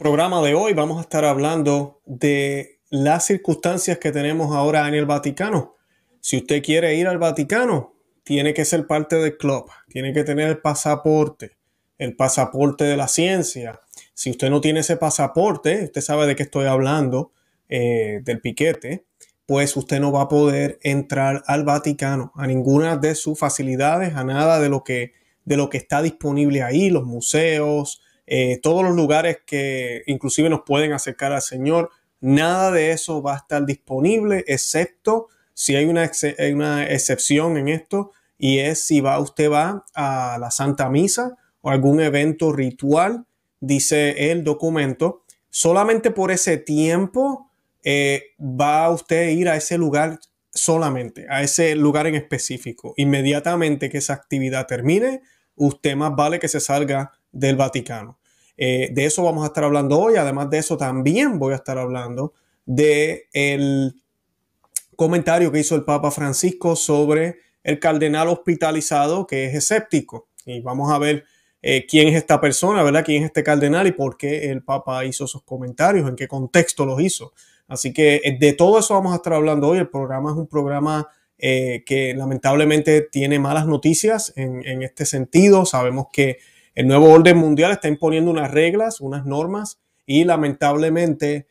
programa de hoy vamos a estar hablando de las circunstancias que tenemos ahora en el Vaticano. Si usted quiere ir al Vaticano, tiene que ser parte del club, tiene que tener el pasaporte, el pasaporte de la ciencia. Si usted no tiene ese pasaporte, usted sabe de qué estoy hablando, eh, del piquete, pues usted no va a poder entrar al Vaticano, a ninguna de sus facilidades, a nada de lo que, de lo que está disponible ahí, los museos, eh, todos los lugares que inclusive nos pueden acercar al Señor. Nada de eso va a estar disponible, excepto si hay una, una excepción en esto, y es si va, usted va a la Santa Misa o algún evento ritual, dice el documento, solamente por ese tiempo eh, va usted a ir a ese lugar solamente, a ese lugar en específico. Inmediatamente que esa actividad termine, usted más vale que se salga del Vaticano. Eh, de eso vamos a estar hablando hoy. Además de eso, también voy a estar hablando del comentario que hizo el Papa Francisco sobre el cardenal hospitalizado que es escéptico. Y vamos a ver eh, quién es esta persona, ¿verdad? ¿Quién es este cardenal y por qué el Papa hizo esos comentarios? ¿En qué contexto los hizo? Así que eh, de todo eso vamos a estar hablando hoy. El programa es un programa que lamentablemente tiene malas noticias en este sentido. Sabemos que el nuevo orden mundial está imponiendo unas reglas, unas normas y lamentablemente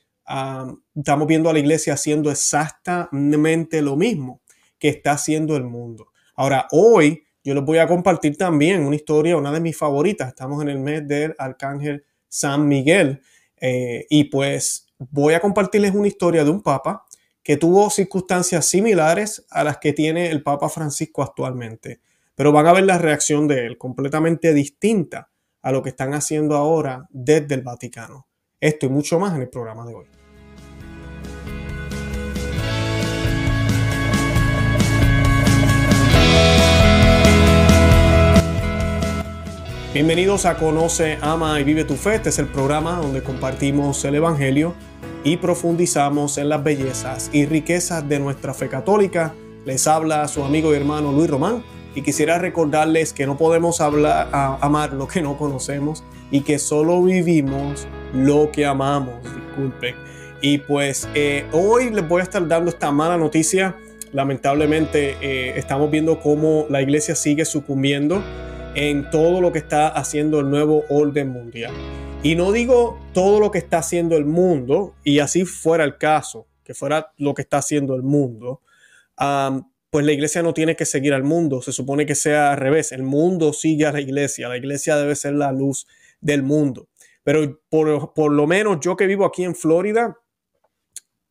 estamos viendo a la iglesia haciendo exactamente lo mismo que está haciendo el mundo. Ahora, hoy yo les voy a compartir también una historia, una de mis favoritas. Estamos en el mes del arcángel San Miguel eh, y pues voy a compartirles una historia de un papa que tuvo circunstancias similares a las que tiene el Papa Francisco actualmente pero van a ver la reacción de él completamente distinta a lo que están haciendo ahora desde el Vaticano. Esto y mucho más en el programa de hoy. Bienvenidos a Conoce, Ama y Vive tu Fe. Este es el programa donde compartimos el Evangelio y profundizamos en las bellezas y riquezas de nuestra fe católica. Les habla su amigo y hermano Luis Román y quisiera recordarles que no podemos hablar, a, amar lo que no conocemos y que solo vivimos lo que amamos. disculpe. Y pues eh, hoy les voy a estar dando esta mala noticia. Lamentablemente eh, estamos viendo cómo la iglesia sigue sucumbiendo en todo lo que está haciendo el nuevo orden mundial. Y no digo todo lo que está haciendo el mundo, y así fuera el caso, que fuera lo que está haciendo el mundo, pues la iglesia no tiene que seguir al mundo, se supone que sea al revés, el mundo sigue a la iglesia, la iglesia debe ser la luz del mundo. Pero por, lo menos yo que vivo aquí en Florida,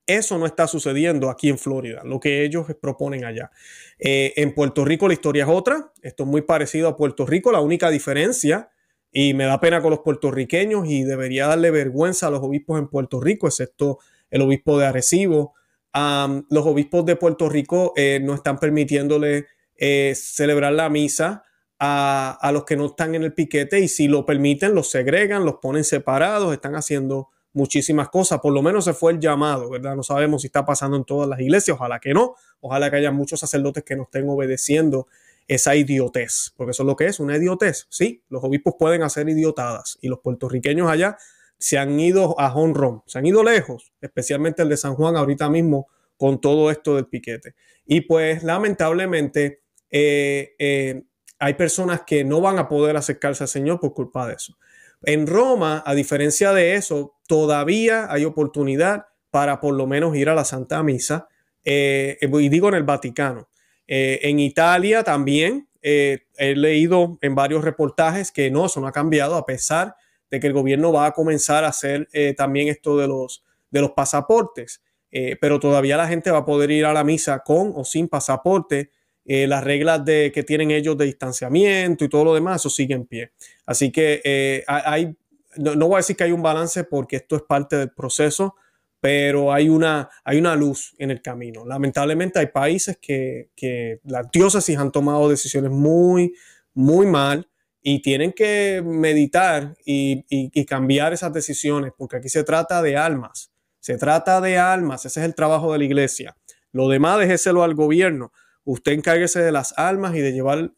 eso no está sucediendo aquí en Florida, lo que ellos proponen allá. Eh, en Puerto Rico la historia es otra, esto es muy parecido a Puerto Rico, la única diferencia, y me da pena con los puertorriqueños y debería darle vergüenza a los obispos en Puerto Rico, excepto el obispo de Arecibo, los obispos de Puerto Rico eh, no están permitiéndole eh, celebrar la misa a, a, los que no están en el piquete y si lo permiten, los segregan, los ponen separados, están haciendo muchísimas cosas. Por lo menos se fue el llamado, ¿verdad? No sabemos si está pasando en todas las iglesias, ojalá que no, ojalá que haya muchos sacerdotes que no estén obedeciendo esa idiotez, porque eso es lo que es, una idiotez, ¿sí? Los obispos pueden hacer idiotadas y los puertorriqueños allá se han ido a home se han ido lejos, especialmente el de San Juan ahorita mismo con todo esto del piquete. Y pues lamentablemente eh, eh, hay personas que no van a poder acercarse al Señor por culpa de eso. En Roma, a diferencia de eso, todavía hay oportunidad para por lo menos ir a la Santa Misa, eh, y digo en el Vaticano. en Italia también, he leído en varios reportajes que no, eso no ha cambiado a pesar de que el gobierno va a comenzar a hacer eh, también esto de los, de los pasaportes, eh, pero todavía la gente va a poder ir a la misa con o sin pasaporte. Eh, las reglas de, que tienen ellos de distanciamiento y todo lo demás, eso sigue en pie. Así que hay, no, voy a decir que hay un balance porque esto es parte del proceso, pero hay una, hay una luz en el camino. Lamentablemente hay países que, que las diócesis han tomado decisiones muy, muy mal y tienen que meditar y, cambiar esas decisiones, porque aquí se trata de almas, se trata de almas, ese es el trabajo de la iglesia. Lo demás déjeselo al gobierno, usted encárguese de las almas y de llevar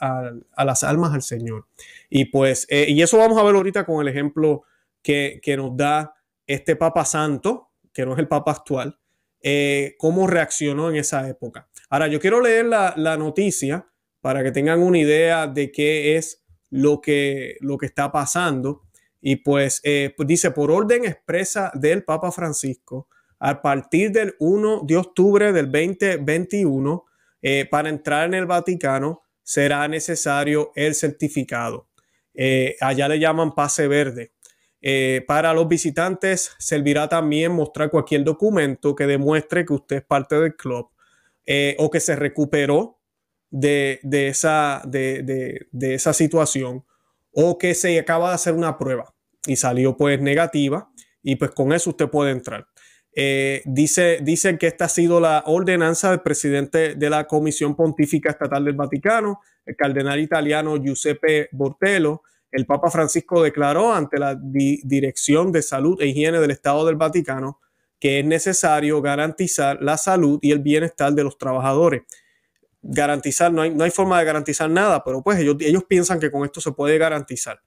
a, las almas al Señor. Y pues, eh, y eso vamos a ver ahorita con el ejemplo que, nos da este Papa Santo, que no es el Papa actual, eh, cómo reaccionó en esa época. Ahora, yo quiero leer la, la noticia para que tengan una idea de qué es lo que, lo que está pasando. Y pues, eh, pues, dice, por orden expresa del Papa Francisco, a partir del 1 de octubre del 2021, eh, para entrar en el Vaticano será necesario el certificado. Eh, allá le llaman pase verde. para los visitantes servirá también mostrar cualquier documento que demuestre que usted es parte del club o que se recuperó de, esa, de, esa, situación o que se acaba de hacer una prueba y salió pues negativa y pues con eso usted puede entrar. Eh, dice, dicen que esta ha sido la ordenanza del presidente de la Comisión Pontífica Estatal del Vaticano, el cardenal italiano Giuseppe Bortello. El Papa Francisco declaró ante la Dirección de Salud e Higiene del Estado del Vaticano que es necesario garantizar la salud y el bienestar de los trabajadores garantizar, no hay, no hay forma de garantizar nada, pero pues ellos, piensan que con esto se puede garantizar.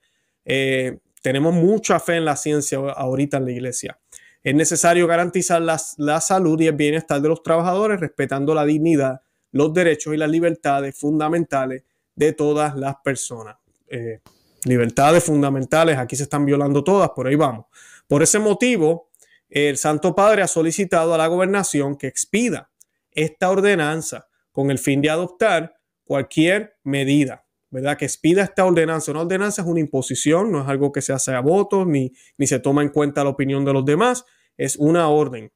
Eh, tenemos mucha fe en la ciencia ahorita en la iglesia. Es necesario garantizar la, salud y el bienestar de los trabajadores, respetando la dignidad, los derechos y las libertades fundamentales de todas las personas. Eh, libertades fundamentales, aquí se están violando todas, por ahí vamos. Por ese motivo, el Santo Padre ha solicitado a la gobernación que expida esta ordenanza con el fin de adoptar cualquier medida, ¿verdad? Que expida esta ordenanza. Una ordenanza es una imposición, no es algo que se hace a votos ni, se toma en cuenta la opinión de los demás, es una orden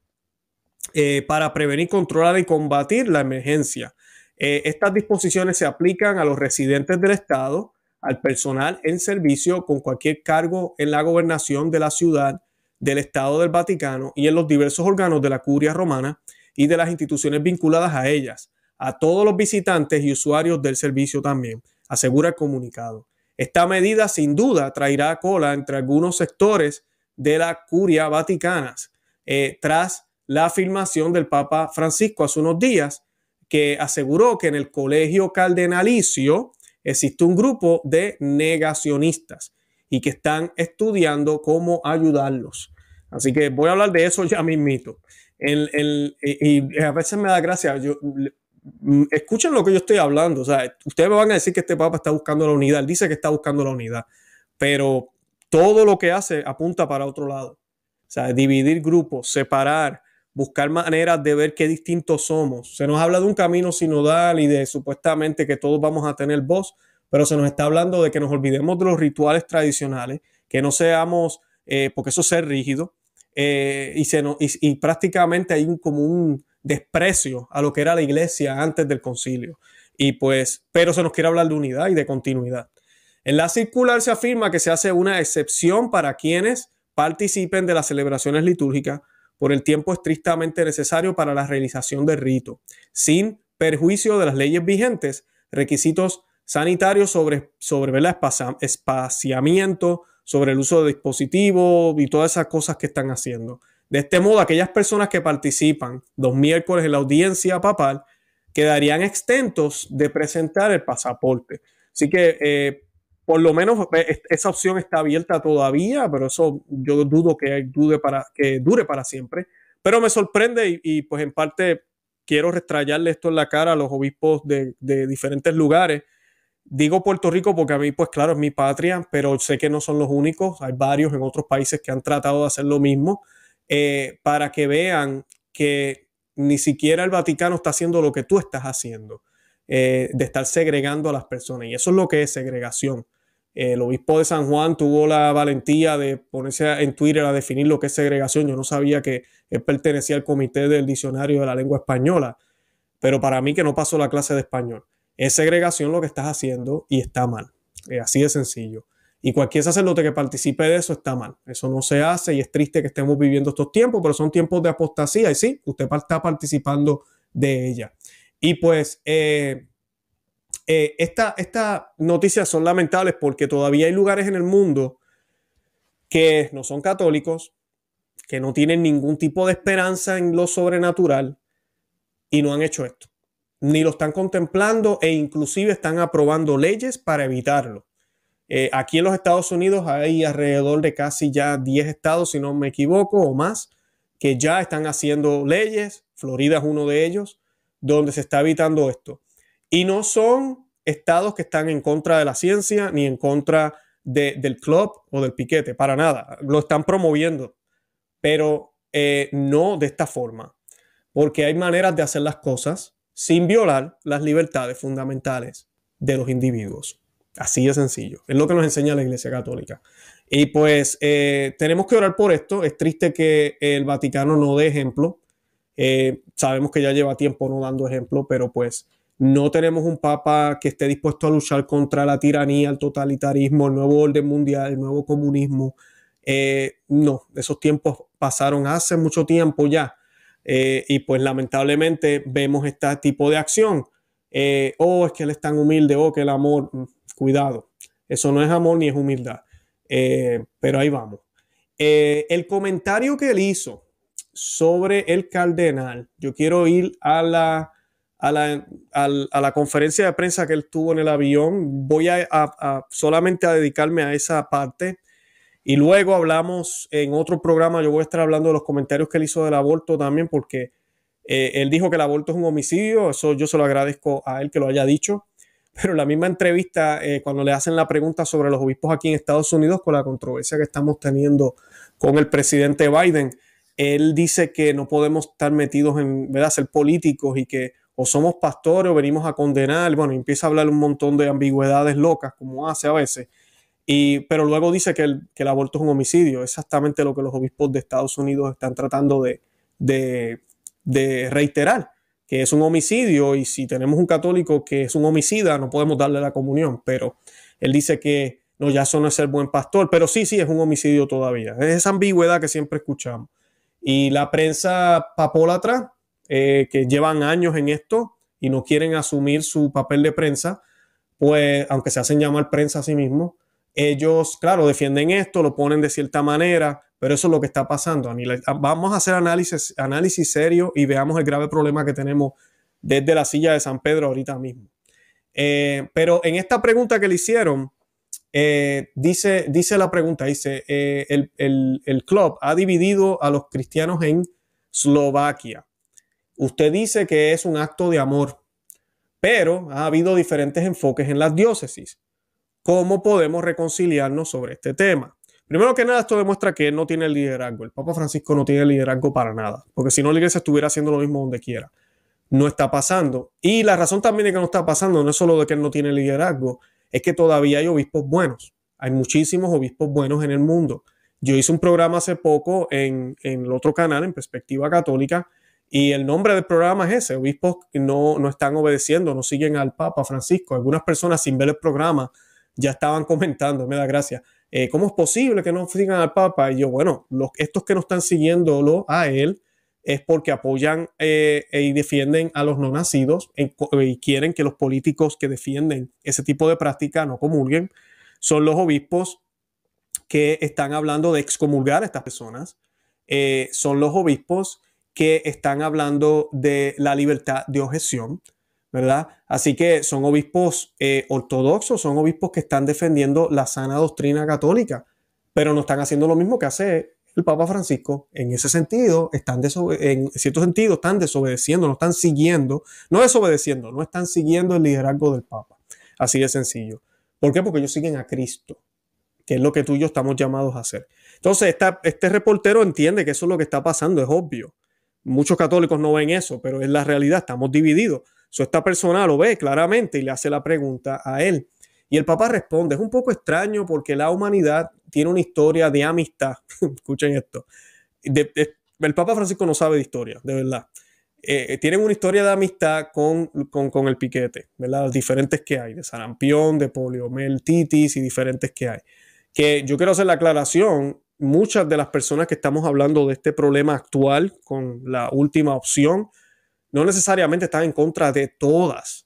eh, para prevenir, controlar y combatir la emergencia. Eh, estas disposiciones se aplican a los residentes del Estado, al personal en servicio con cualquier cargo en la gobernación de la ciudad, del Estado del Vaticano y en los diversos órganos de la Curia Romana y de las instituciones vinculadas a ellas, a todos los visitantes y usuarios del servicio también, asegura el comunicado. Esta medida sin duda traerá cola entre algunos sectores de la curia vaticana eh, tras la afirmación del Papa Francisco hace unos días que aseguró que en el colegio cardenalicio existe un grupo de negacionistas y que están estudiando cómo ayudarlos. Así que voy a hablar de eso ya mismito. y, a veces me da gracia, yo Mm, escuchen lo que yo estoy hablando. ustedes me van a decir que este Papa está buscando la unidad. Él dice que está buscando la unidad, pero todo lo que hace apunta para otro lado. O sea, dividir grupos, separar, buscar maneras de ver qué distintos somos. Se nos habla de un camino sinodal y de supuestamente que todos vamos a tener voz, pero se nos está hablando de que nos olvidemos de los rituales tradicionales, que no seamos, eh, porque eso es ser rígido, eh, y, prácticamente hay un, como un, desprecio a lo que era la iglesia antes del concilio. Y pues, pero se nos quiere hablar de unidad y de continuidad. En la circular se afirma que se hace una excepción para quienes participen de las celebraciones litúrgicas por el tiempo estrictamente necesario para la realización del rito, sin perjuicio de las leyes vigentes, requisitos sanitarios sobre, sobre el espaciamiento, sobre el uso de dispositivos y todas esas cosas que están haciendo. De este modo, aquellas personas que participan los miércoles en la audiencia papal quedarían extentos de presentar el pasaporte. Así que eh, por lo menos eh, esa opción está abierta todavía, pero eso yo dudo que dure para, dure para siempre. Pero me sorprende y, pues en parte quiero restrayarle esto en la cara a los obispos de, de, diferentes lugares. Digo Puerto Rico porque a mí, pues claro, es mi patria, pero sé que no son los únicos. Hay varios en otros países que han tratado de hacer lo mismo. Eh, para que vean que ni siquiera el Vaticano está haciendo lo que tú estás haciendo, eh, de estar segregando a las personas. Y eso es lo que es segregación. Eh, el obispo de San Juan tuvo la valentía de ponerse en Twitter a definir lo que es segregación. Yo no sabía que él pertenecía al comité del diccionario de la lengua española, pero para mí que no pasó la clase de español. Es segregación lo que estás haciendo y está mal. así de sencillo. Y cualquier sacerdote que participe de eso está mal. Eso no se hace y es triste que estemos viviendo estos tiempos, pero son tiempos de apostasía y sí, usted está participando de ella. Y pues eh, eh, estas noticias son lamentables porque todavía hay lugares en el mundo que no son católicos, que no tienen ningún tipo de esperanza en lo sobrenatural y no han hecho esto. Ni lo están contemplando e inclusive están aprobando leyes para evitarlo. Eh, aquí en los Estados Unidos hay alrededor de casi ya 10 estados, si no me equivoco, o más, que ya están haciendo leyes, Florida es uno de ellos, donde se está evitando esto. Y no son estados que están en contra de la ciencia ni en contra del club o del piquete, para nada, lo están promoviendo, pero eh, no de esta forma, porque hay maneras de hacer las cosas sin violar las libertades fundamentales de los individuos. Así de sencillo. Es lo que nos enseña la Iglesia Católica. Y pues eh, tenemos que orar por esto. Es triste que el Vaticano no dé ejemplo. Eh, sabemos que ya lleva tiempo no dando ejemplo, pero pues no tenemos un papa que esté dispuesto a luchar contra la tiranía, el totalitarismo, el nuevo orden mundial, el nuevo comunismo. Eh, no, esos tiempos pasaron hace mucho tiempo ya. y pues lamentablemente vemos este tipo de acción. o oh, es que él es tan humilde, oh, que el amor, mm, Cuidado, eso no es amor ni es humildad. Eh, pero ahí vamos. Eh, el comentario que él hizo sobre el cardenal, yo quiero ir a la, a la, conferencia de prensa que él tuvo en el avión. Voy a, solamente a dedicarme a esa parte. Y luego hablamos en otro programa, yo voy a estar hablando de los comentarios que él hizo del aborto también, porque eh, él dijo que el aborto es un homicidio, eso yo se lo agradezco a él que lo haya dicho pero la misma entrevista, eh, cuando le hacen la pregunta sobre los obispos aquí en Estados Unidos, con la controversia que estamos teniendo con el presidente Biden, él dice que no podemos estar metidos en, ¿verdad?, ser políticos y que o somos pastores o venimos a condenar. Bueno, empieza a hablar un montón de ambigüedades locas, como hace a veces. Y, pero luego dice que el, aborto es un homicidio, exactamente lo que los obispos de Estados Unidos están tratando de reiterar que es un homicidio, y si tenemos un católico que es un homicida, no podemos darle la comunión, pero él dice que no, ya eso no es el buen pastor, pero sí, sí, es un homicidio todavía. Es esa ambigüedad que siempre escuchamos. Y la prensa papólatra, eh, que llevan años en esto y no quieren asumir su papel de prensa, pues aunque se hacen llamar prensa a sí mismos, ellos, claro, defienden esto, lo ponen de cierta manera, pero eso es lo que está pasando. Vamos a hacer análisis, análisis serio y veamos el grave problema que tenemos desde la silla de San Pedro ahorita mismo. Eh, pero en esta pregunta que le hicieron, eh, dice, dice la pregunta, dice, eh, el, el club ha dividido a los cristianos en Eslovaquia. Usted dice que es un acto de amor, pero ha habido diferentes enfoques en las diócesis. ¿Cómo podemos reconciliarnos sobre este tema? Primero que nada, esto demuestra que él no tiene liderazgo. El Papa Francisco no tiene liderazgo para nada, porque si no, la iglesia estuviera haciendo lo mismo donde quiera. No está pasando. Y la razón también de que no está pasando no es solo de que él no tiene liderazgo, es que todavía hay obispos buenos. Hay muchísimos obispos buenos en el mundo. Yo hice un programa hace poco en, en el otro canal, en Perspectiva Católica, y el nombre del programa es ese. Obispos no, no están obedeciendo, no siguen al Papa Francisco. Algunas personas sin ver el programa ya estaban comentando, me da gracia, eh, ¿cómo es posible que no sigan al Papa? Y yo, bueno, los, estos que no están siguiéndolo a él es porque apoyan eh, y defienden a los no nacidos eh, y quieren que los políticos que defienden ese tipo de práctica no comulguen. Son los obispos que están hablando de excomulgar a estas personas. son los obispos que están hablando de la libertad de objeción ¿verdad? Así que son obispos eh, ortodoxos, son obispos que están defendiendo la sana doctrina católica, pero no están haciendo lo mismo que hace el Papa Francisco. En ese sentido, en cierto sentido, están desobedeciendo, no están siguiendo, no desobedeciendo, no están siguiendo el liderazgo del Papa. Así de sencillo. ¿Por qué? Porque ellos siguen a Cristo, que es lo que tú y yo estamos llamados a hacer. Entonces, este reportero entiende que eso es lo que está pasando, es obvio. Muchos católicos no ven eso, pero es la realidad, estamos divididos esta persona lo ve claramente y le hace la pregunta a él. Y el Papa responde, es un poco extraño porque la humanidad tiene una historia de amistad. Escuchen esto. el Papa Francisco no sabe de historia, de verdad. Eh, eh, tienen una historia de amistad con, con, con, el piquete, ¿verdad? Los diferentes que hay, de sarampión, de poliomelitis y diferentes que hay. Que yo quiero hacer la aclaración, muchas de las personas que estamos hablando de este problema actual con la última opción, no necesariamente están en contra de todas.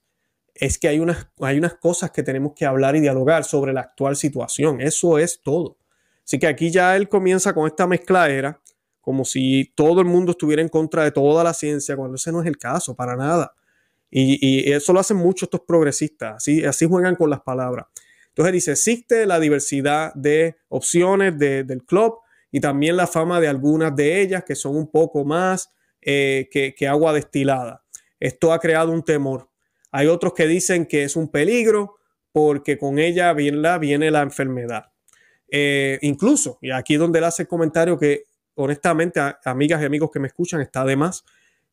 Es que hay unas, hay unas cosas que tenemos que hablar y dialogar sobre la actual situación. Eso es todo. Así que aquí ya él comienza con esta era como si todo el mundo estuviera en contra de toda la ciencia, cuando ese no es el caso, para nada. Y, eso lo hacen muchos estos progresistas, así, así juegan con las palabras. Entonces dice, existe la diversidad de opciones del club y también la fama de algunas de ellas que son un poco más eh, que, agua destilada. Esto ha creado un temor. Hay otros que dicen que es un peligro porque con ella viene la, enfermedad. Eh, incluso, y aquí donde él hace el comentario que honestamente, amigas y amigos que me escuchan, está de más.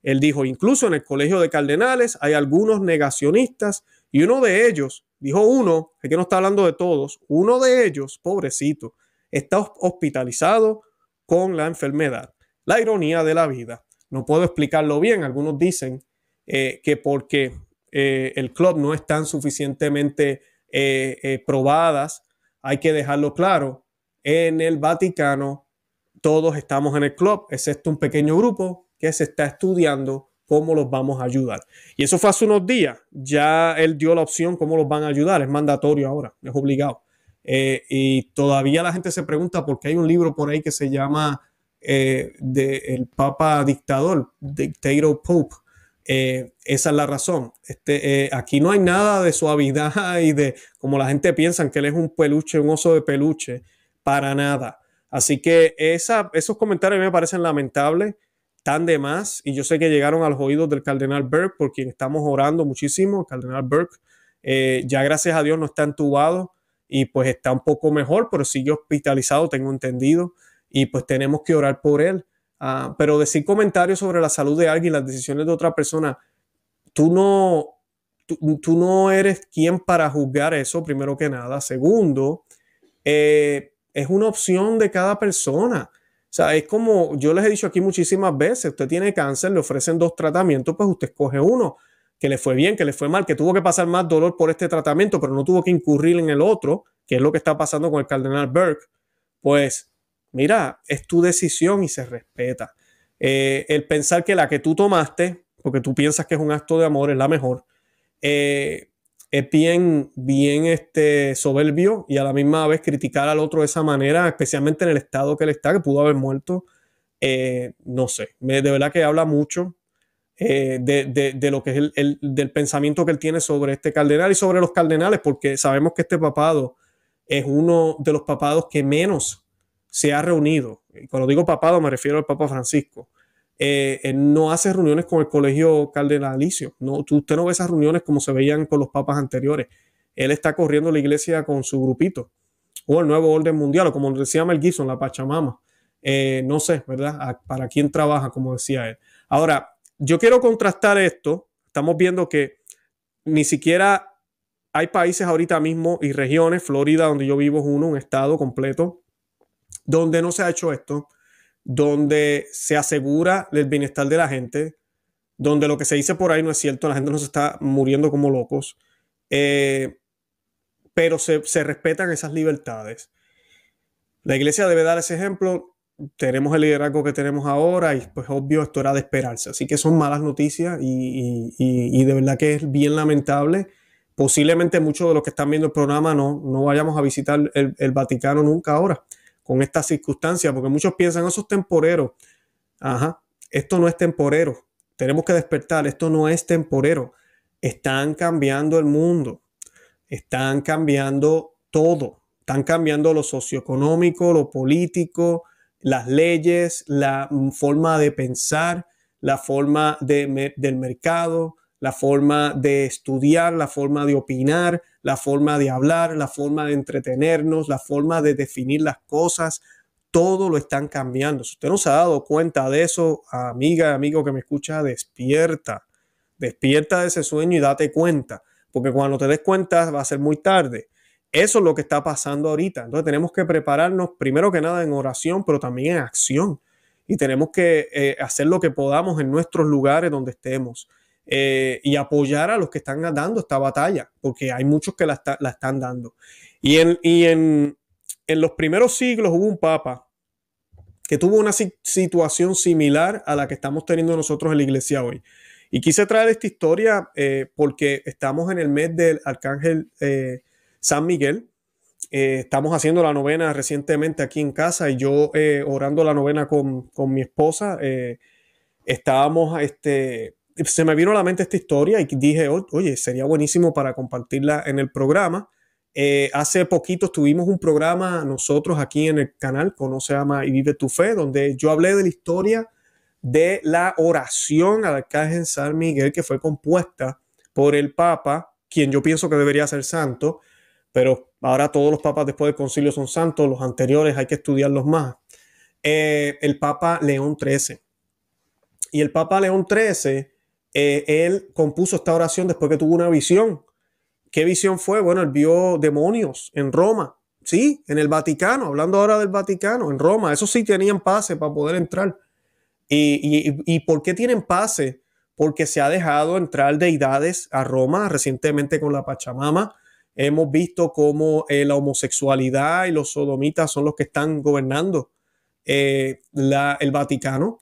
Él dijo, incluso en el Colegio de Cardenales hay algunos negacionistas y uno de ellos, dijo uno, es que no está hablando de todos, uno de ellos, pobrecito, está hospitalizado con la enfermedad. La ironía de la vida. No puedo explicarlo bien. Algunos dicen eh, que porque eh, el club no están suficientemente eh, probadas, hay que dejarlo claro. En el Vaticano todos estamos en el club, excepto un pequeño grupo que se está estudiando cómo los vamos a ayudar. Y eso fue hace unos días. Ya él dio la opción cómo los van a ayudar. Es mandatorio ahora, es obligado. y todavía la gente se pregunta por qué hay un libro por ahí que se llama eh, del Papa dictador, Dictator Pope. Eh, esa es la razón. Este, eh, aquí no hay nada de suavidad y de como la gente piensa que él es un peluche, un oso de peluche, para nada. Así que esos comentarios me parecen lamentables, tan de más, y yo sé que llegaron a los oídos del cardenal Burke, por quien estamos orando muchísimo, el cardenal Burke, ya gracias a Dios no está entubado y pues está un poco mejor, pero sigue hospitalizado, tengo entendido y pues tenemos que orar por él. Ah, pero decir comentarios sobre la salud de alguien, las decisiones de otra persona, tú no, tú, no eres quien para juzgar eso, primero que nada. Segundo, eh, es una opción de cada persona. O sea, es como yo les he dicho aquí muchísimas veces, usted tiene cáncer, le ofrecen dos tratamientos, pues usted escoge uno, que le fue bien, que le fue mal, que tuvo que pasar más dolor por este tratamiento, pero no tuvo que incurrir en el otro, que es lo que está pasando con el cardenal Burke, pues mira, es tu decisión y se respeta. Eh, el pensar que la que tú tomaste, porque tú piensas que es un acto de amor, es la mejor, eh, es bien, bien este soberbio y a la misma vez criticar al otro de esa manera, especialmente en el estado que él está, que pudo haber muerto, eh, no sé, de verdad que habla mucho. De, de, lo que es el, del pensamiento que él tiene sobre este cardenal y sobre los cardenales, porque sabemos que este papado es uno de los papados que menos se ha reunido, y cuando digo papado me refiero al Papa Francisco, eh, él no hace reuniones con el colegio cardenalicio. No, usted no ve esas reuniones como se veían con los papas anteriores. Él está corriendo la iglesia con su grupito, o el nuevo orden mundial, o como decía Mel Gibson, la Pachamama. Eh, no sé, ¿verdad? para quién trabaja, como decía él. Ahora, yo quiero contrastar esto. Estamos viendo que ni siquiera hay países ahorita mismo y regiones, Florida, donde yo vivo, es uno, un estado completo, donde no se ha hecho esto, donde se asegura el bienestar de la gente, donde lo que se dice por ahí no es cierto, la gente no se está muriendo como locos, eh, pero se, respetan esas libertades. La iglesia debe dar ese ejemplo, tenemos el liderazgo que tenemos ahora y pues obvio esto era de esperarse. Así que son malas noticias y, de verdad que es bien lamentable. Posiblemente muchos de los que están viendo el programa no, no vayamos a visitar el Vaticano nunca ahora con estas circunstancias, porque muchos piensan, ah, eso es temporero. Ajá, esto no es temporero. Tenemos que despertar, esto no es temporero. Están cambiando el mundo, están cambiando todo, están cambiando lo socioeconómico, lo político, las leyes, la forma de pensar, la forma del mercado, la forma de estudiar, la forma de opinar, la forma de hablar, la forma de entretenernos, la forma de definir las cosas, todo lo están cambiando. Si usted no se ha dado cuenta de eso, amiga, amigo que me escucha, despierta, despierta de ese sueño y date cuenta, porque cuando te des cuenta va a ser muy tarde. Eso es lo que está pasando ahorita. Entonces tenemos que prepararnos primero que nada en oración, pero también en acción. Y tenemos que eh, hacer lo que podamos en nuestros lugares donde estemos. Eh, y apoyar a los que están dando esta batalla, porque hay muchos que la, están dando. Y, en, los primeros siglos hubo un papa que tuvo una situación similar a la que estamos teniendo nosotros en la iglesia hoy. Y quise traer esta historia eh, porque estamos en el mes del arcángel eh, San Miguel. estamos haciendo la novena recientemente aquí en casa y yo orando la novena con, mi esposa estábamos este, se me vino a la mente esta historia y dije, oye, sería buenísimo para compartirla en el programa. Eh, hace poquito tuvimos un programa nosotros aquí en el canal, Conoce, llama y Vive tu Fe, donde yo hablé de la historia de la oración al Arcángel San Miguel que fue compuesta por el Papa, quien yo pienso que debería ser santo, pero ahora todos los papas después del concilio son santos, los anteriores hay que estudiarlos más. Eh, el Papa León XIII. Y el Papa León XIII eh, él compuso esta oración después que tuvo una visión. ¿Qué visión fue? Bueno, él vio demonios en Roma, sí, en el Vaticano, hablando ahora del Vaticano, en Roma. Eso sí tenían pase para poder entrar. ¿Y, por qué tienen pase? Porque se ha dejado entrar deidades a Roma recientemente con la Pachamama. Hemos visto cómo eh, la homosexualidad y los sodomitas son los que están gobernando eh, el Vaticano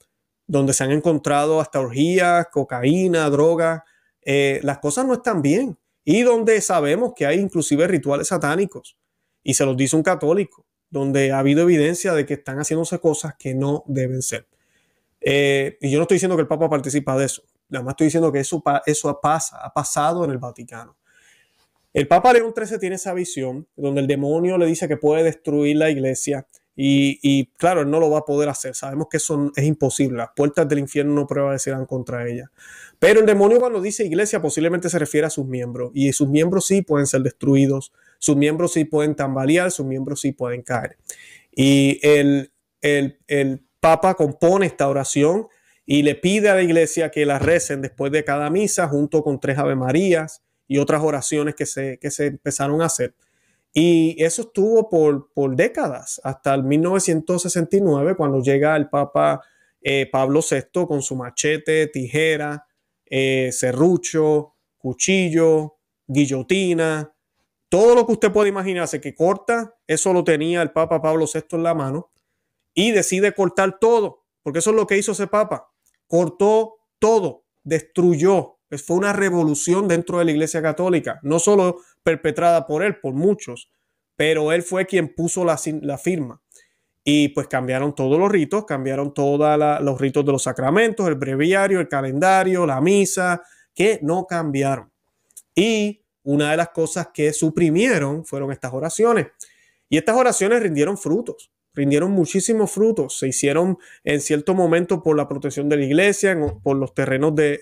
donde se han encontrado hasta orgías, cocaína, drogas, eh, las cosas no están bien. Y donde sabemos que hay inclusive rituales satánicos, y se los dice un católico, donde ha habido evidencia de que están haciéndose cosas que no deben ser. Eh, y yo no estoy diciendo que el Papa participa de eso, nada más estoy diciendo que eso, eso pasa, ha pasado en el Vaticano. El Papa León XIII tiene esa visión donde el demonio le dice que puede destruir la iglesia, y, claro, él no lo va a poder hacer. Sabemos que eso es imposible. Las puertas del infierno no prevalecerán contra ella. Pero el demonio cuando dice iglesia posiblemente se refiere a sus miembros. Y sus miembros sí pueden ser destruidos. Sus miembros sí pueden tambalear. Sus miembros sí pueden caer. Y el, Papa compone esta oración y le pide a la iglesia que la recen después de cada misa junto con tres Ave Marías y otras oraciones que se empezaron a hacer. Y eso estuvo por, por décadas, hasta el 1969, cuando llega el Papa eh, Pablo VI con su machete, tijera, eh, serrucho, cuchillo, guillotina, todo lo que usted puede imaginarse que corta, eso lo tenía el Papa Pablo VI en la mano y decide cortar todo, porque eso es lo que hizo ese Papa, cortó todo, destruyó pues fue una revolución dentro de la Iglesia Católica, no solo perpetrada por él, por muchos, pero él fue quien puso la, firma. Y pues cambiaron todos los ritos, cambiaron todos los ritos de los sacramentos, el breviario, el calendario, la misa, que no cambiaron. Y una de las cosas que suprimieron fueron estas oraciones. Y estas oraciones rindieron frutos, rindieron muchísimos frutos. Se hicieron en cierto momento por la protección de la iglesia, por los terrenos de,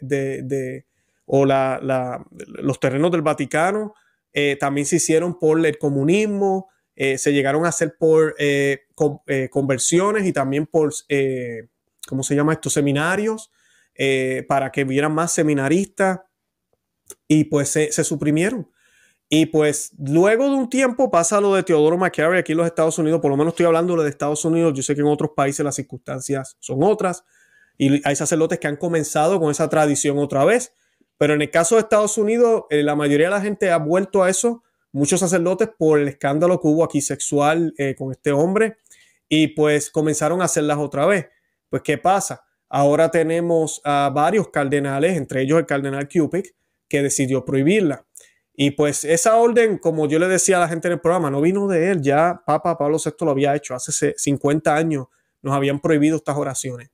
o los terrenos del Vaticano eh, también se hicieron por el comunismo, eh, se llegaron a hacer por eh, conversiones y también por, ¿cómo se llama estos Seminarios, para que hubieran más seminaristas y pues se, suprimieron. Y pues luego de un tiempo pasa lo de Teodoro McCarry aquí en los Estados Unidos, por lo menos estoy hablando de Estados Unidos, yo sé que en otros países las circunstancias son otras y hay sacerdotes que han comenzado con esa tradición otra vez, pero en el caso de Estados Unidos, eh, la mayoría de la gente ha vuelto a eso, muchos sacerdotes, por el escándalo que hubo aquí sexual eh, con este hombre, y pues comenzaron a hacerlas otra vez. Pues, ¿qué pasa? Ahora tenemos a varios cardenales, entre ellos el cardenal Cupic, que decidió prohibirla. Y pues esa orden, como yo le decía a la gente en el programa, no vino de él, ya Papa Pablo VI lo había hecho hace 50 años, nos habían prohibido estas oraciones.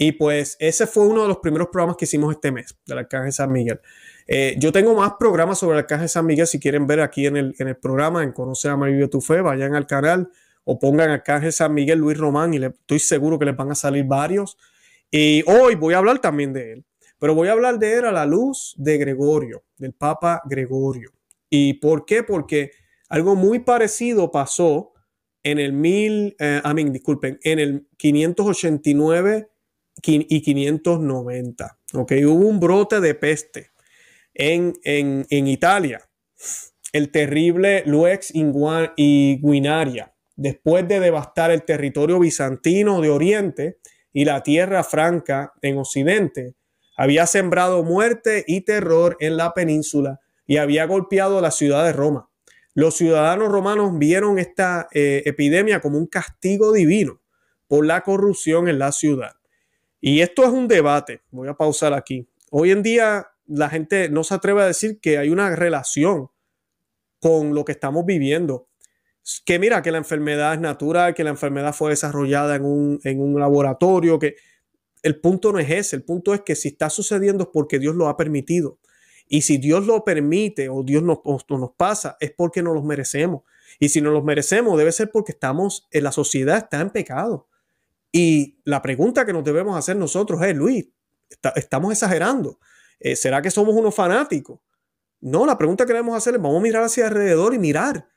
Y pues ese fue uno de los primeros programas que hicimos este mes del Arcángel San Miguel. Eh, yo tengo más programas sobre el Arcángel San Miguel. Si quieren ver aquí en el, en el programa, en Conocer a María tu Fe, vayan al canal o pongan Arcángel San Miguel Luis Román y le, estoy seguro que les van a salir varios. Y hoy voy a hablar también de él, pero voy a hablar de él a la luz de Gregorio, del Papa Gregorio. ¿Y por qué? Porque algo muy parecido pasó en el mil, eh, A mí disculpen, en el 589 y 590. que hubo un brote de peste en, Italia, el terrible Luex Guinaria, después de devastar el territorio bizantino de Oriente y la Tierra Franca en Occidente, había sembrado muerte y terror en la península y había golpeado la ciudad de Roma. Los ciudadanos romanos vieron esta eh, epidemia como un castigo divino por la corrupción en la ciudad. Y esto es un debate, voy a pausar aquí. Hoy en día la gente no se atreve a decir que hay una relación con lo que estamos viviendo. Que mira, que la enfermedad es natural, que la enfermedad fue desarrollada en un, laboratorio, que el punto no es ese, el punto es que si está sucediendo es porque Dios lo ha permitido. Y si Dios lo permite o Dios nos, nos pasa, es porque no los merecemos. Y si no los merecemos, debe ser porque estamos, en eh, la sociedad está en pecado. Y la pregunta que nos debemos hacer nosotros es, Luis, estamos exagerando. Eh, ¿Será que somos unos fanáticos? No, la pregunta que debemos hacer es, vamos a mirar hacia alrededor y mirar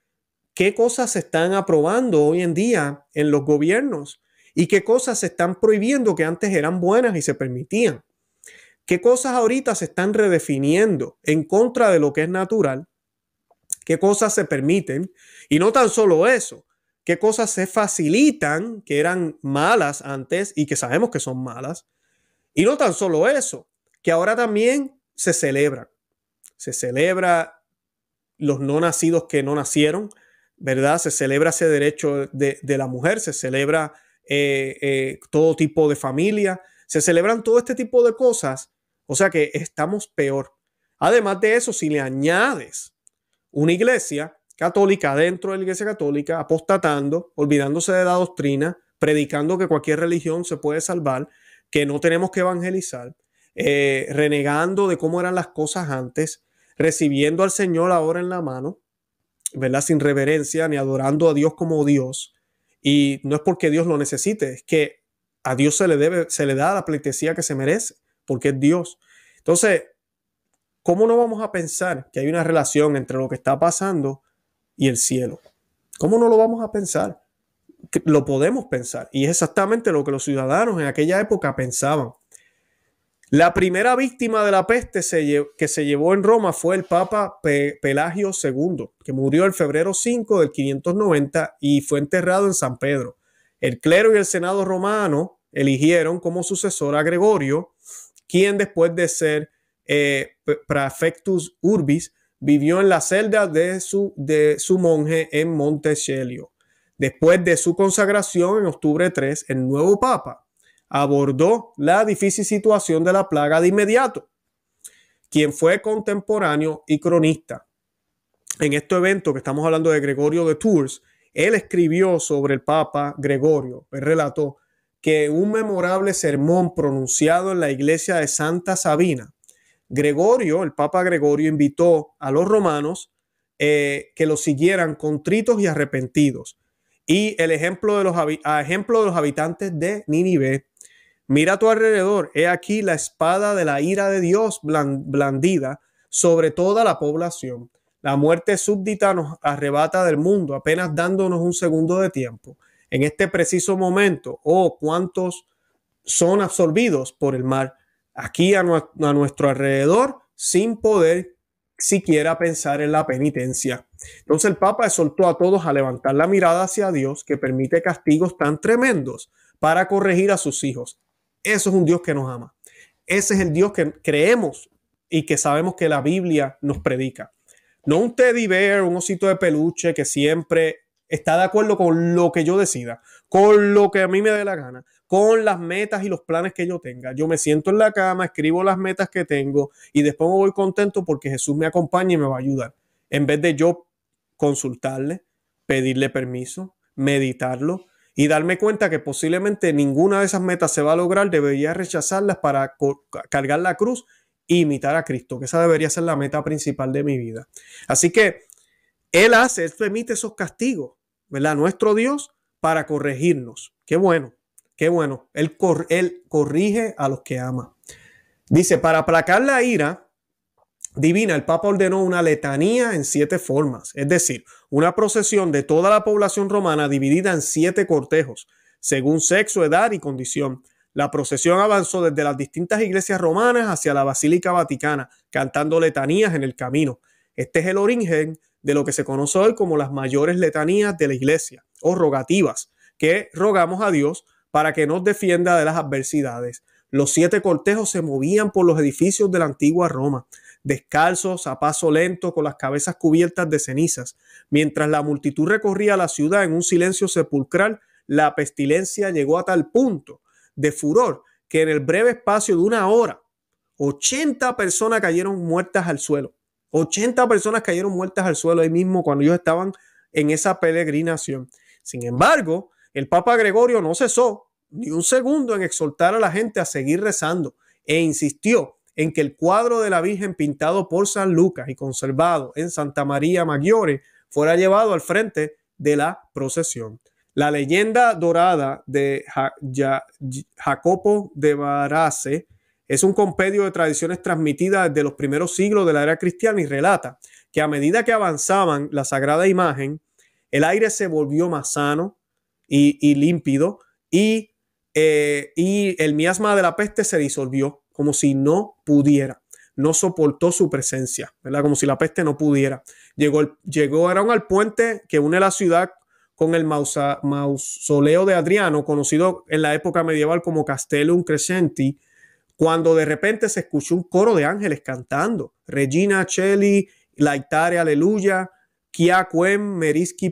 qué cosas se están aprobando hoy en día en los gobiernos y qué cosas se están prohibiendo que antes eran buenas y se permitían. ¿Qué cosas ahorita se están redefiniendo en contra de lo que es natural? ¿Qué cosas se permiten? Y no tan solo eso, qué cosas se facilitan que eran malas antes y que sabemos que son malas. Y no tan solo eso, que ahora también se celebra. Se celebra los no nacidos que no nacieron, ¿verdad? Se celebra ese derecho de, la mujer, se celebra eh, eh, todo tipo de familia, se celebran todo este tipo de cosas. O sea que estamos peor. Además de eso, si le añades una iglesia, católica dentro de la iglesia católica, apostatando, olvidándose de la doctrina, predicando que cualquier religión se puede salvar, que no tenemos que evangelizar, eh, renegando de cómo eran las cosas antes, recibiendo al Señor ahora en la mano, ¿verdad? Sin reverencia, ni adorando a Dios como Dios. Y no es porque Dios lo necesite, es que a Dios se le, debe, se le da la pleitesía que se merece, porque es Dios. Entonces, ¿cómo no vamos a pensar que hay una relación entre lo que está pasando y el cielo. ¿Cómo no lo vamos a pensar? Lo podemos pensar. Y es exactamente lo que los ciudadanos en aquella época pensaban. La primera víctima de la peste que se llevó en Roma fue el Papa Pelagio II, que murió el febrero 5 del 590 y fue enterrado en San Pedro. El clero y el Senado romano eligieron como sucesor a Gregorio, quien después de ser eh, praefectus urbis vivió en la celda de su, de su monje en Montecelio. Después de su consagración en octubre 3, el nuevo papa abordó la difícil situación de la plaga de inmediato, quien fue contemporáneo y cronista. En este evento que estamos hablando de Gregorio de Tours, él escribió sobre el Papa Gregorio, él relató que un memorable sermón pronunciado en la iglesia de Santa Sabina Gregorio, el Papa Gregorio, invitó a los romanos eh, que los siguieran contritos y arrepentidos. Y el ejemplo de los, a ejemplo de los habitantes de Nínive, mira a tu alrededor, he aquí la espada de la ira de Dios blandida sobre toda la población. La muerte súbdita nos arrebata del mundo, apenas dándonos un segundo de tiempo. En este preciso momento, oh, cuántos son absorbidos por el mar aquí a, nuestro alrededor sin poder siquiera pensar en la penitencia. Entonces el Papa exhortó a todos a levantar la mirada hacia Dios que permite castigos tan tremendos para corregir a sus hijos. Eso es un Dios que nos ama. Ese es el Dios que creemos y que sabemos que la Biblia nos predica. No un teddy bear, un osito de peluche que siempre está de acuerdo con lo que yo decida, con lo que a mí me dé la gana, con las metas y los planes que yo tenga. Yo me siento en la cama, escribo las metas que tengo y después me voy contento porque Jesús me acompaña y me va a ayudar. En vez de yo consultarle, pedirle permiso, meditarlo y darme cuenta que posiblemente ninguna de esas metas se va a lograr, debería rechazarlas para cargar la cruz e imitar a Cristo, que esa debería ser la meta principal de mi vida. Así que Él hace, Él permite esos castigos, ¿verdad? Nuestro Dios para corregirnos. Qué bueno. Qué bueno, él, él corrige a los que ama. Dice, para aplacar la ira divina, el Papa ordenó una letanía en siete formas, es decir, una procesión de toda la población romana dividida en siete cortejos, según sexo, edad y condición. La procesión avanzó desde las distintas iglesias romanas hacia la Basílica Vaticana, cantando letanías en el camino. Este es el origen de lo que se conoce hoy como las mayores letanías de la iglesia, o rogativas, que rogamos a Dios para que nos defienda de las adversidades. Los siete cortejos se movían por los edificios de la antigua Roma, descalzos, a paso lento, con las cabezas cubiertas de cenizas. Mientras la multitud recorría la ciudad en un silencio sepulcral, la pestilencia llegó a tal punto de furor que en el breve espacio de una hora, 80 personas cayeron muertas al suelo. 80 personas cayeron muertas al suelo ahí mismo cuando ellos estaban en esa peregrinación. Sin embargo, el Papa Gregorio no cesó ni un segundo en exhortar a la gente a seguir rezando e insistió en que el cuadro de la Virgen pintado por San Lucas y conservado en Santa María Maggiore fuera llevado al frente de la procesión. La leyenda dorada de Jacopo de Barace es un compendio de tradiciones transmitidas desde los primeros siglos de la era cristiana y relata que a medida que avanzaban la sagrada imagen, el aire se volvió más sano, y, límpido, y, eh, y el miasma de la peste se disolvió, como si no pudiera, no soportó su presencia, ¿verdad? Como si la peste no pudiera. Llegó, llegaron al puente que une la ciudad con el mausoleo de Adriano, conocido en la época medieval como Castellum Crescenti, cuando de repente se escuchó un coro de ángeles cantando, Regina Celi Laitare, Aleluya, Kia, Cuen,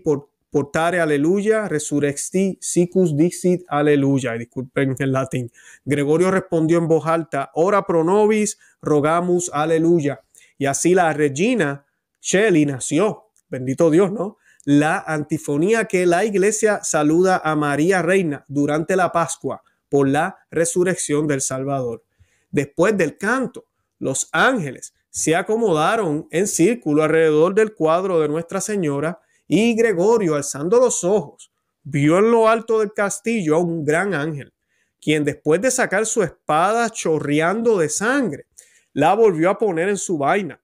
por portare aleluya, resurrexti, sicus dixit aleluya. disculpen el latín. Gregorio respondió en voz alta, ora pro nobis, rogamus aleluya. Y así la regina Shelley nació. Bendito Dios, ¿no? La antifonía que la iglesia saluda a María Reina durante la Pascua por la resurrección del Salvador. Después del canto, los ángeles se acomodaron en círculo alrededor del cuadro de Nuestra Señora y Gregorio, alzando los ojos, vio en lo alto del castillo a un gran ángel, quien después de sacar su espada chorreando de sangre, la volvió a poner en su vaina,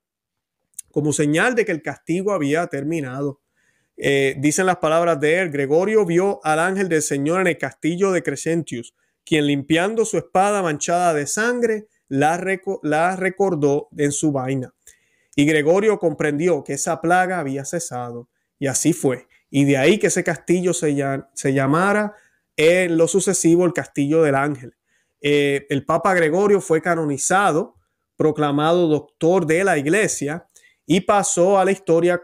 como señal de que el castigo había terminado. Eh, dicen las palabras de él, Gregorio vio al ángel del Señor en el castillo de Crescentius, quien limpiando su espada manchada de sangre, la recordó en su vaina. Y Gregorio comprendió que esa plaga había cesado y así fue. Y de ahí que ese castillo se, llamara en lo sucesivo el Castillo del Ángel. Eh, el Papa Gregorio fue canonizado, proclamado doctor de la Iglesia y pasó a la historia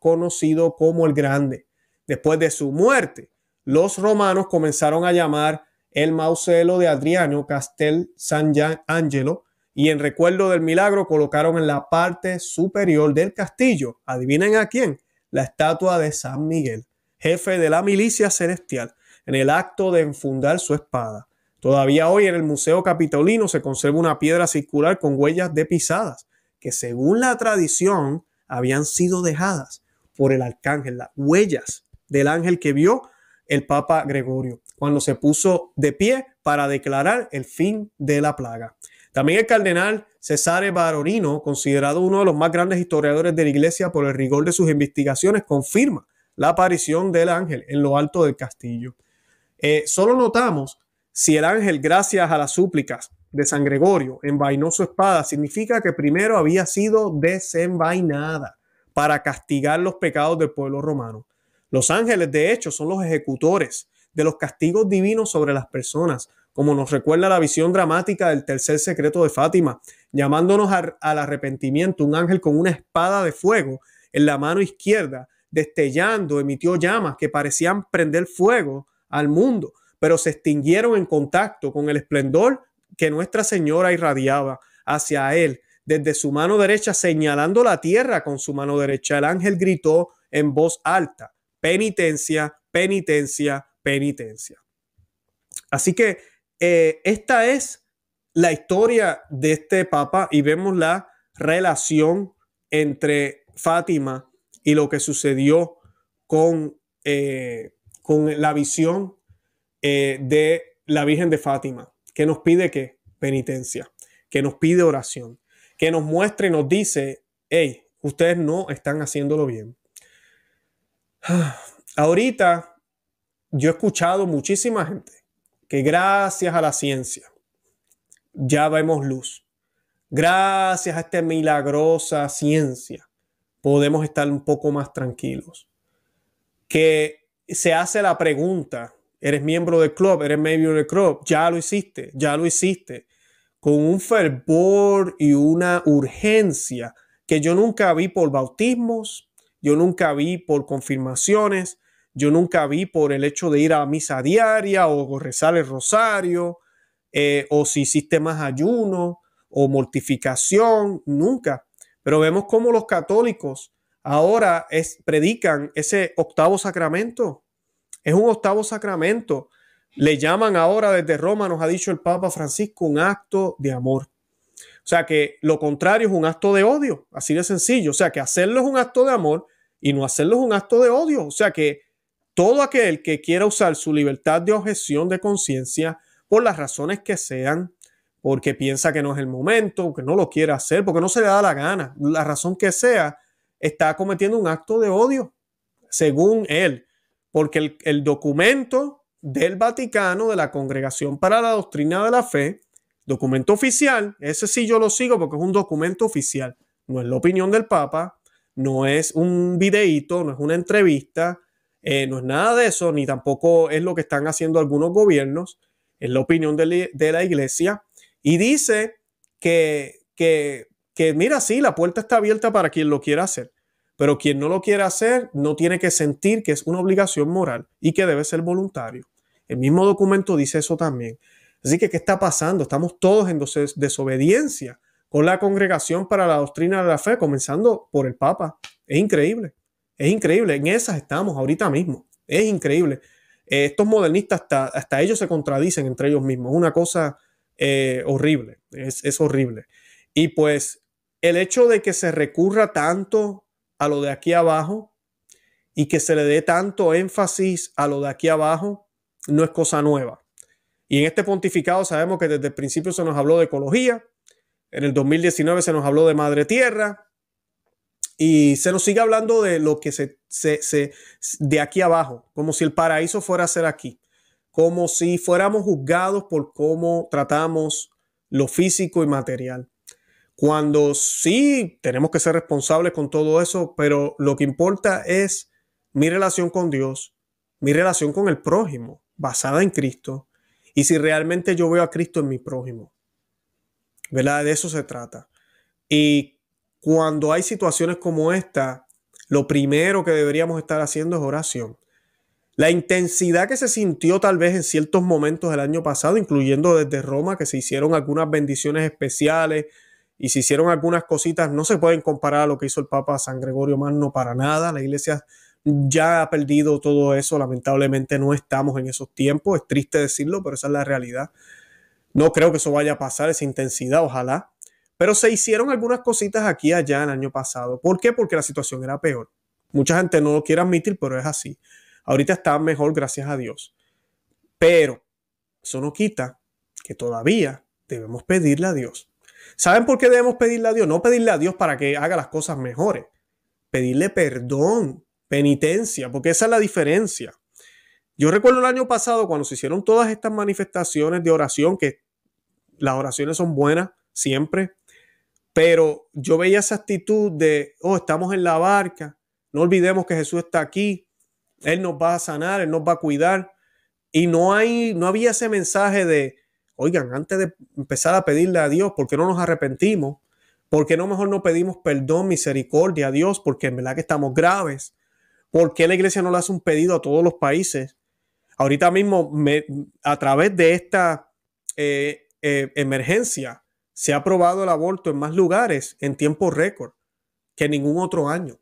conocido como el Grande. Después de su muerte, los romanos comenzaron a llamar el mausoleo de Adriano Castel San Angelo y en recuerdo del milagro colocaron en la parte superior del castillo, adivinen a quién, la estatua de San Miguel, jefe de la milicia celestial, en el acto de enfundar su espada. Todavía hoy en el Museo Capitolino se conserva una piedra circular con huellas de pisadas, que según la tradición habían sido dejadas por el arcángel, las huellas del ángel que vio el Papa Gregorio, cuando se puso de pie para declarar el fin de la plaga. También el cardenal Cesare Barorino, considerado uno de los más grandes historiadores de la iglesia por el rigor de sus investigaciones, confirma la aparición del ángel en lo alto del castillo. Eh, solo notamos si el ángel, gracias a las súplicas de San Gregorio, envainó su espada, significa que primero había sido desenvainada para castigar los pecados del pueblo romano. Los ángeles, de hecho, son los ejecutores de los castigos divinos sobre las personas, como nos recuerda la visión dramática del tercer secreto de Fátima, llamándonos al arrepentimiento, un ángel con una espada de fuego en la mano izquierda, destellando, emitió llamas que parecían prender fuego al mundo, pero se extinguieron en contacto con el esplendor que Nuestra Señora irradiaba hacia él desde su mano derecha, señalando la tierra con su mano derecha. El ángel gritó en voz alta, penitencia, penitencia, penitencia. Así que eh, esta es la historia de este papa y vemos la relación entre Fátima y lo que sucedió con, eh, con la visión eh, de la Virgen de Fátima, que nos pide que penitencia, que nos pide oración, que nos muestre y nos dice, hey, ustedes no están haciéndolo bien. Ahorita yo he escuchado muchísima gente que gracias a la ciencia ya vemos luz. Gracias a esta milagrosa ciencia podemos estar un poco más tranquilos. Que se hace la pregunta, eres miembro del club, eres miembro del club, ya lo hiciste, ya lo hiciste, con un fervor y una urgencia que yo nunca vi por bautismos, yo nunca vi por confirmaciones, yo nunca vi por el hecho de ir a misa diaria o rezar el rosario, eh, o si hiciste más ayuno o mortificación, nunca. Pero vemos cómo los católicos ahora es, predican ese octavo sacramento. Es un octavo sacramento. Le llaman ahora desde Roma, nos ha dicho el Papa Francisco, un acto de amor. O sea que lo contrario es un acto de odio, así de sencillo. O sea que hacerlo es un acto de amor y no hacerlo es un acto de odio. O sea que todo aquel que quiera usar su libertad de objeción de conciencia por las razones que sean, porque piensa que no es el momento, que no lo quiere hacer, porque no se le da la gana, la razón que sea, está cometiendo un acto de odio, según él, porque el, documento del Vaticano, de la Congregación para la Doctrina de la Fe, documento oficial, ese sí yo lo sigo porque es un documento oficial, no es la opinión del Papa, no es un videíto, no es una entrevista, eh, no es nada de eso, ni tampoco es lo que están haciendo algunos gobiernos, en la opinión de, la, iglesia. Y dice que, que, que, mira, sí, la puerta está abierta para quien lo quiera hacer, pero quien no lo quiera hacer no tiene que sentir que es una obligación moral y que debe ser voluntario. El mismo documento dice eso también. Así que, ¿qué está pasando? Estamos todos en desobediencia con la congregación para la doctrina de la fe, comenzando por el Papa. Es increíble. Es increíble, en esas estamos ahorita mismo. Es increíble. Eh, estos modernistas hasta, ellos se contradicen entre ellos mismos. Es una cosa eh, horrible, es, es horrible. Y pues el hecho de que se recurra tanto a lo de aquí abajo y que se le dé tanto énfasis a lo de aquí abajo no es cosa nueva. Y en este pontificado sabemos que desde el principio se nos habló de ecología, en el 2019 se nos habló de madre tierra, y se nos sigue hablando de lo que se, se, de aquí abajo, como si el paraíso fuera a ser aquí, como si fuéramos juzgados por cómo tratamos lo físico y material. Cuando sí tenemos que ser responsables con todo eso, pero lo que importa es mi relación con Dios, mi relación con el prójimo, basada en Cristo, y si realmente yo veo a Cristo en mi prójimo. ¿Verdad? De eso se trata. Y cuando hay situaciones como esta, lo primero que deberíamos estar haciendo es oración. La intensidad que se sintió tal vez en ciertos momentos del año pasado, incluyendo desde Roma, que se hicieron algunas bendiciones especiales y se hicieron algunas cositas, no se pueden comparar a lo que hizo el Papa San Gregorio Magno para nada. La iglesia ya ha perdido todo eso, lamentablemente no estamos en esos tiempos, es triste decirlo, pero esa es la realidad. No creo que eso vaya a pasar, esa intensidad, ojalá. Pero se hicieron algunas cositas aquí y allá el año pasado. ¿Por qué? Porque la situación era peor. Mucha gente no lo quiere admitir, pero es así. Ahorita está mejor, gracias a Dios. Pero eso no quita que todavía debemos pedirle a Dios. ¿Saben por qué debemos pedirle a Dios? No pedirle a Dios para que haga las cosas mejores. Pedirle perdón, penitencia, porque esa es la diferencia. Yo recuerdo el año pasado cuando se hicieron todas estas manifestaciones de oración, que las oraciones son buenas siempre, pero yo veía esa actitud de, oh, estamos en la barca, no olvidemos que Jesús está aquí, Él nos va a sanar, Él nos va a cuidar. Y no, hay, no había ese mensaje de, oigan, antes de empezar a pedirle a Dios, ¿por qué no nos arrepentimos? ¿Por qué no mejor no pedimos perdón, misericordia a Dios? Porque en verdad que estamos graves. ¿Por qué la iglesia no le hace un pedido a todos los países? Ahorita mismo, a través de esta eh, eh, emergencia, se ha aprobado el aborto en más lugares en tiempo récord que ningún otro año.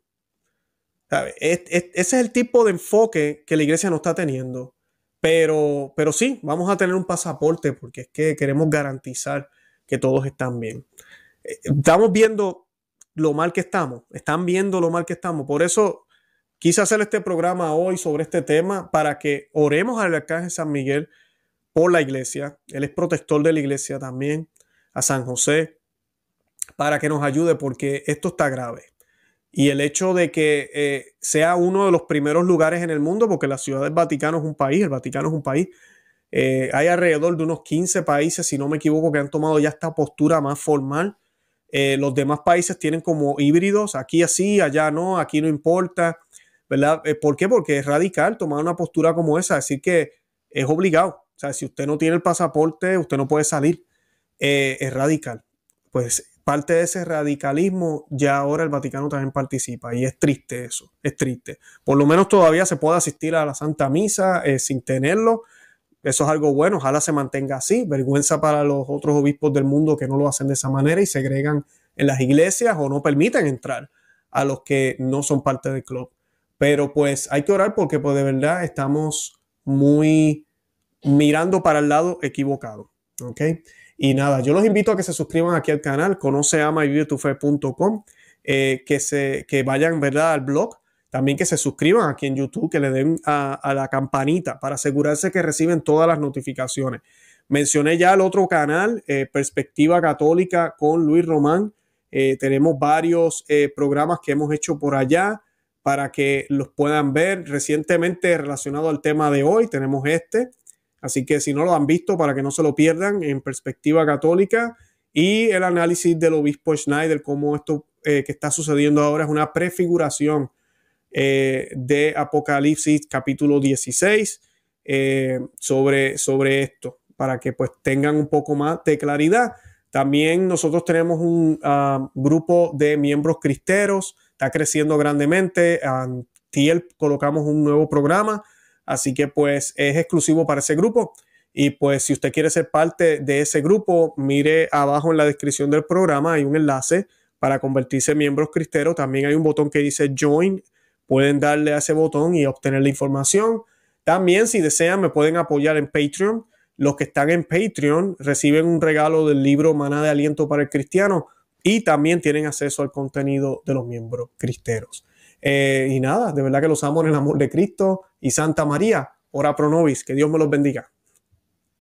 ese es el tipo de enfoque que la iglesia no está teniendo. Pero, pero sí, vamos a tener un pasaporte porque es que queremos garantizar que todos están bien. Eh, estamos viendo lo mal que estamos, están viendo lo mal que estamos. Por eso quise hacer este programa hoy sobre este tema para que oremos al Arcángel San Miguel por la iglesia. Él es protector de la iglesia también a San José para que nos ayude porque esto está grave. Y el hecho de que eh, sea uno de los primeros lugares en el mundo, porque la Ciudad del Vaticano es un país, el Vaticano es un país, eh, hay alrededor de unos 15 países, si no me equivoco, que han tomado ya esta postura más formal. Eh, los demás países tienen como híbridos, aquí así, allá no, aquí no importa, ¿verdad? ¿Por qué? Porque es radical tomar una postura como esa, decir que es obligado. O sea, si usted no tiene el pasaporte, usted no puede salir. Eh, es radical. Pues parte de ese radicalismo ya ahora el Vaticano también participa y es triste eso, es triste. Por lo menos todavía se puede asistir a la Santa Misa eh, sin tenerlo. Eso es algo bueno, ojalá se mantenga así. Vergüenza para los otros obispos del mundo que no lo hacen de esa manera y segregan en las iglesias o no permiten entrar a los que no son parte del club. Pero pues hay que orar porque pues, de verdad estamos muy mirando para el lado equivocado. ¿ok?, y nada, yo los invito a que se suscriban aquí al canal, conoceamaybeautiful.com, eh, que, que vayan ¿verdad? al blog, también que se suscriban aquí en YouTube, que le den a, la campanita para asegurarse que reciben todas las notificaciones. Mencioné ya el otro canal, eh, Perspectiva Católica con Luis Román. Eh, tenemos varios eh, programas que hemos hecho por allá para que los puedan ver. Recientemente relacionado al tema de hoy, tenemos este, Así que si no lo han visto, para que no se lo pierdan en perspectiva católica y el análisis del obispo Schneider, cómo esto eh, que está sucediendo ahora es una prefiguración eh, de Apocalipsis capítulo 16 eh, sobre, sobre esto, para que pues tengan un poco más de claridad. También nosotros tenemos un ah, grupo de miembros cristeros, está creciendo grandemente. tiel colocamos un nuevo programa Así que pues es exclusivo para ese grupo. Y pues si usted quiere ser parte de ese grupo, mire abajo en la descripción del programa, hay un enlace para convertirse en miembros cristeros. También hay un botón que dice Join. Pueden darle a ese botón y obtener la información. También si desean me pueden apoyar en Patreon. Los que están en Patreon reciben un regalo del libro Maná de Aliento para el Cristiano y también tienen acceso al contenido de los miembros cristeros. Eh, y nada, de verdad que los amo en el amor de Cristo y Santa María, ora pro nobis, que Dios me los bendiga.